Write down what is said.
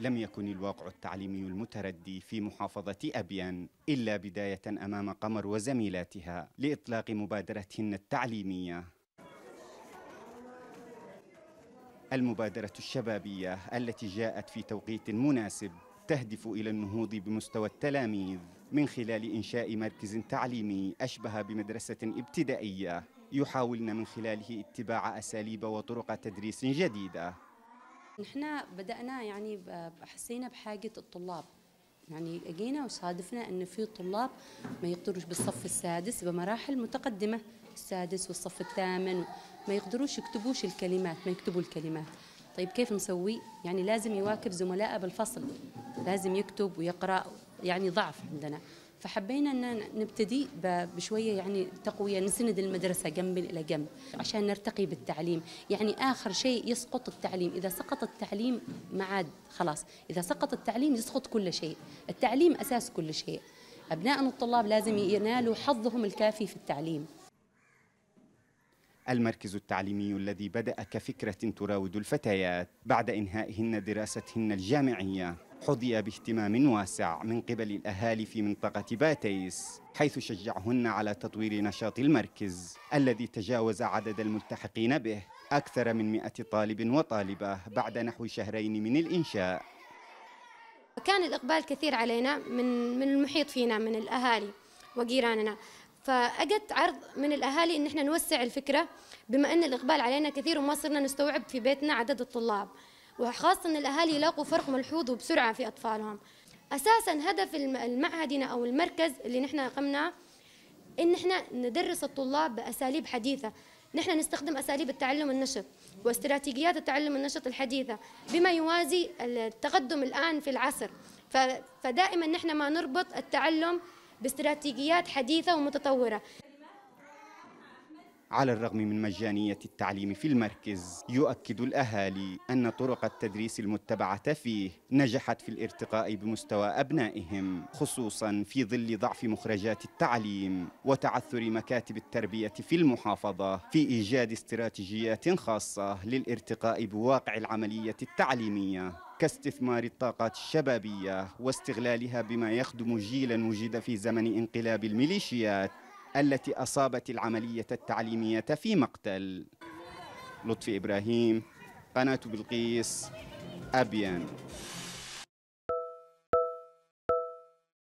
لم يكن الواقع التعليمي المتردي في محافظة أبيان إلا بداية أمام قمر وزميلاتها لإطلاق مبادرتهن التعليمية المبادرة الشبابية التي جاءت في توقيت مناسب تهدف إلى النهوض بمستوى التلاميذ من خلال إنشاء مركز تعليمي أشبه بمدرسة ابتدائية يحاولن من خلاله اتباع أساليب وطرق تدريس جديدة نحن بدأنا يعني حسينا بحاجة الطلاب يعني لقينا وصادفنا ان في طلاب ما يقدروش بالصف السادس بمراحل متقدمه السادس والصف الثامن ما يقدروش يكتبوش الكلمات ما يكتبوا الكلمات طيب كيف نسوي يعني لازم يواكب زملائه بالفصل لازم يكتب ويقرا يعني ضعف عندنا فحبينا ان نبتدي بشويه يعني تقويه نسند المدرسه جنب الى جنب عشان نرتقي بالتعليم يعني اخر شيء يسقط التعليم اذا سقط التعليم ما عاد خلاص اذا سقط التعليم يسقط كل شيء التعليم اساس كل شيء ابنائنا الطلاب لازم ينالوا حظهم الكافي في التعليم المركز التعليمي الذي بدأ كفكرة تراود الفتيات بعد إنهائهن دراستهن الجامعية حظي باهتمام واسع من قبل الأهالي في منطقة باتيس حيث شجعهن على تطوير نشاط المركز الذي تجاوز عدد الملتحقين به أكثر من 100 طالب وطالبة بعد نحو شهرين من الإنشاء كان الإقبال كثير علينا من من المحيط فينا من الأهالي وجيراننا فأجت عرض من الأهالي إن احنا نوسع الفكرة بما أن الإقبال علينا كثير وما صرنا نستوعب في بيتنا عدد الطلاب وخاصة الأهالي يلاقوا فرق ملحوظ وبسرعة في أطفالهم أساسا هدف المعهد أو المركز اللي نحن قمناه إن إحنا ندرس الطلاب بأساليب حديثة نحن نستخدم أساليب التعلم النشط واستراتيجيات التعلم النشط الحديثة بما يوازي التقدم الآن في العصر فدائما نحن ما نربط التعلم باستراتيجيات حديثة ومتطورة على الرغم من مجانية التعليم في المركز يؤكد الأهالي أن طرق التدريس المتبعة فيه نجحت في الارتقاء بمستوى أبنائهم خصوصا في ظل ضعف مخرجات التعليم وتعثر مكاتب التربية في المحافظة في إيجاد استراتيجيات خاصة للارتقاء بواقع العملية التعليمية كاستثمار الطاقات الشبابية واستغلالها بما يخدم جيلا وجد في زمن انقلاب الميليشيات التي أصابت العملية التعليمية في مقتل لطفي إبراهيم قناة بلقيس أبيان